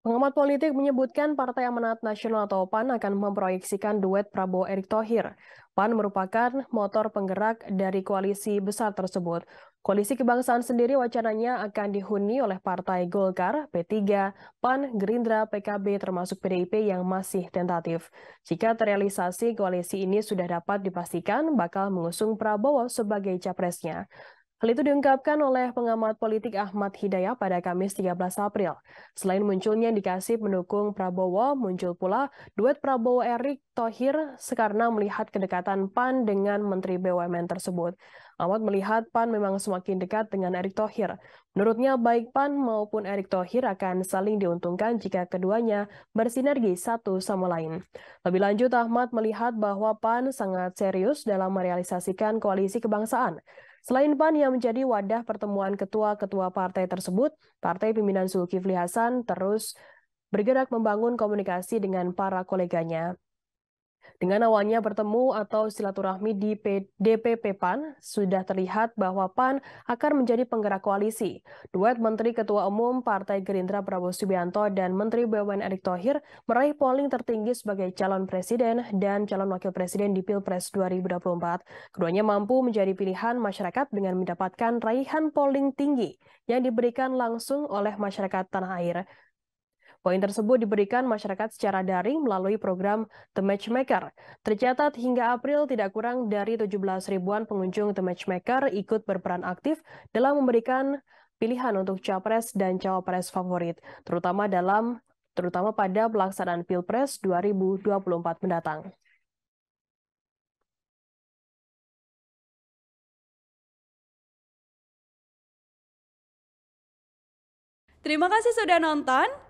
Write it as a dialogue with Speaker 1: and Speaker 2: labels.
Speaker 1: Pengamat politik menyebutkan Partai Amanat Nasional atau PAN akan memproyeksikan duet Prabowo Erick Thohir. PAN merupakan motor penggerak dari koalisi besar tersebut. Koalisi kebangsaan sendiri wacananya akan dihuni oleh Partai Golkar, P3, PAN, Gerindra, PKB termasuk PDIP yang masih tentatif. Jika terrealisasi koalisi ini sudah dapat dipastikan bakal mengusung Prabowo sebagai capresnya. Hal itu diungkapkan oleh pengamat politik Ahmad Hidayah pada Kamis 13 April. Selain munculnya indikasi pendukung Prabowo, muncul pula duet Prabowo erik Thohir sekarang melihat kedekatan PAN dengan Menteri BUMN tersebut. Ahmad melihat PAN memang semakin dekat dengan Erick Thohir. Menurutnya baik PAN maupun Erick Thohir akan saling diuntungkan jika keduanya bersinergi satu sama lain. Lebih lanjut, Ahmad melihat bahwa PAN sangat serius dalam merealisasikan koalisi kebangsaan. Selain PAN yang menjadi wadah pertemuan ketua-ketua partai tersebut, Partai Pimpinan Zulkifli Hasan terus bergerak membangun komunikasi dengan para koleganya dengan awalnya bertemu atau silaturahmi di DPP PAN, sudah terlihat bahwa PAN akan menjadi penggerak koalisi. Duet Menteri Ketua Umum Partai Gerindra Prabowo Subianto dan Menteri BUMN Erick Thohir meraih polling tertinggi sebagai calon presiden dan calon wakil presiden di Pilpres 2024. Keduanya mampu menjadi pilihan masyarakat dengan mendapatkan raihan polling tinggi yang diberikan langsung oleh masyarakat tanah air. Poin tersebut diberikan masyarakat secara daring melalui program The Matchmaker. Tercatat hingga April tidak kurang dari 17 ribuan pengunjung The Matchmaker ikut berperan aktif dalam memberikan pilihan untuk capres dan cawapres favorit, terutama dalam terutama pada pelaksanaan Pilpres 2024 mendatang. Terima kasih sudah nonton.